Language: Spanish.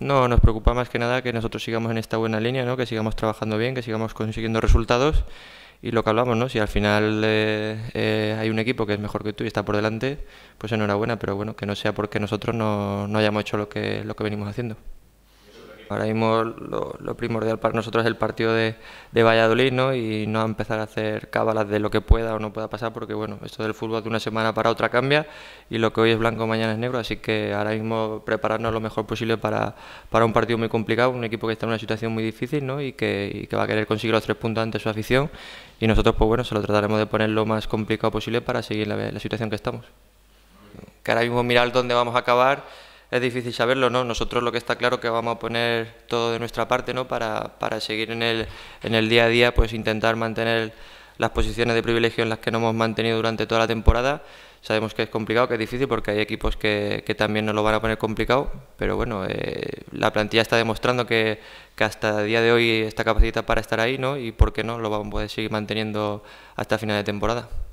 No, nos preocupa más que nada que nosotros sigamos en esta buena línea, ¿no? que sigamos trabajando bien, que sigamos consiguiendo resultados y lo que hablamos, ¿no? si al final eh, eh, hay un equipo que es mejor que tú y está por delante, pues enhorabuena, pero bueno, que no sea porque nosotros no, no hayamos hecho lo que, lo que venimos haciendo. Ahora mismo lo, primordial para nosotros es el partido de, Valladolid y no empezar a hacer cábalas de lo que pueda o no pueda pasar porque bueno, esto del fútbol de una semana para otra cambia y lo que hoy es blanco mañana es negro, así que ahora mismo prepararnos lo mejor posible para, un partido muy complicado, un equipo que está en una situación muy difícil y, que, va a querer conseguir los tres puntos ante su afición y nosotros pues bueno, se lo trataremos de poner lo más complicado posible para seguir la, la situación que estamos. Que ahora mismo mirar dónde vamos a acabar es difícil saberlo, ¿no? Nosotros lo que está claro es que vamos a poner todo de nuestra parte, ¿no? Para, seguir en el, en el día a día, pues intentar mantener las posiciones de privilegio en las que no hemos mantenido durante toda la temporada. Sabemos que es complicado, que es difícil, porque hay equipos que, también nos lo van a poner complicado, pero bueno, eh, la plantilla está demostrando que, que, hasta el día de hoy está capacitada para estar ahí, ¿no? Y por qué no, lo vamos a poder seguir manteniendo hasta final de temporada.